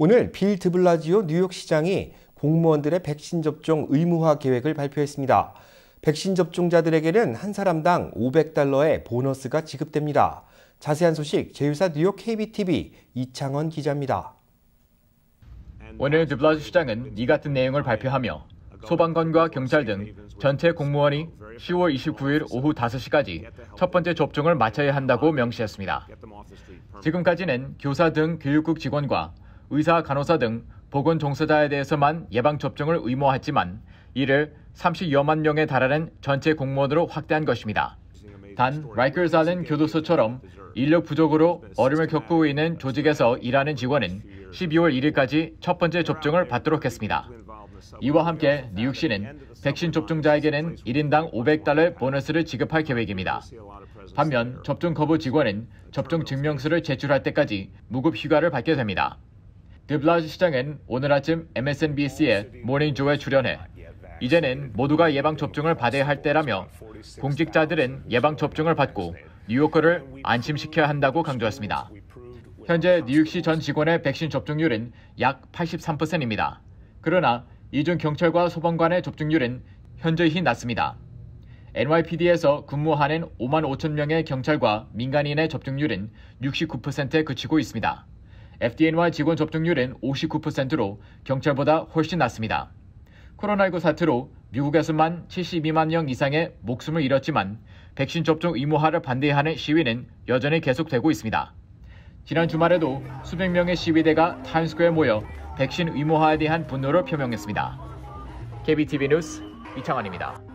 오늘 빌 드블라지오 뉴욕시장이 공무원들의 백신 접종 의무화 계획을 발표했습니다. 백신 접종자들에게는 한 사람당 500달러의 보너스가 지급됩니다. 자세한 소식 제휴사 뉴욕 KBTV 이창원 기자입니다. 오늘 드블라지 시장은 이 같은 내용을 발표하며 소방관과 경찰 등 전체 공무원이 10월 29일 오후 5시까지 첫 번째 접종을 마쳐야 한다고 명시했습니다. 지금까지는 교사 등 교육국 직원과 의사, 간호사 등 보건 종사자에 대해서만 예방접종을 의무화했지만 이를 3 0여만 명에 달하는 전체 공무원으로 확대한 것입니다. 단 라이커스 아 교도소처럼 인력 부족으로 어려움을 겪고 있는 조직에서 일하는 직원은 12월 1일까지 첫 번째 접종을 받도록 했습니다. 이와 함께 뉴욕시는 백신 접종자에게는 1인당 500달러 보너스를 지급할 계획입니다. 반면 접종 거부 직원은 접종 증명서를 제출할 때까지 무급 휴가를 받게 됩니다. 드블라즈 시장은 오늘 아침 MSNBC의 모닝조에 출연해 이제는 모두가 예방접종을 받아야 할 때라며 공직자들은 예방접종을 받고 뉴요커를 안심시켜야 한다고 강조했습니다. 현재 뉴욕시 전 직원의 백신 접종률은 약 83%입니다. 그러나 이중 경찰과 소방관의 접종률은 현저히 낮습니다. NYPD에서 근무하는 5만 5천 명의 경찰과 민간인의 접종률은 69%에 그치고 있습니다. FDNY 직원 접종률은 59%로 경찰보다 훨씬 낮습니다. 코로나19 사태로 미국에서만 72만 명 이상의 목숨을 잃었지만 백신 접종 의무화를 반대하는 시위는 여전히 계속되고 있습니다. 지난 주말에도 수백 명의 시위대가 타임스퀘어에 모여 백신 의무화에 대한 분노를 표명했습니다. KBTV 뉴스 이창환입니다.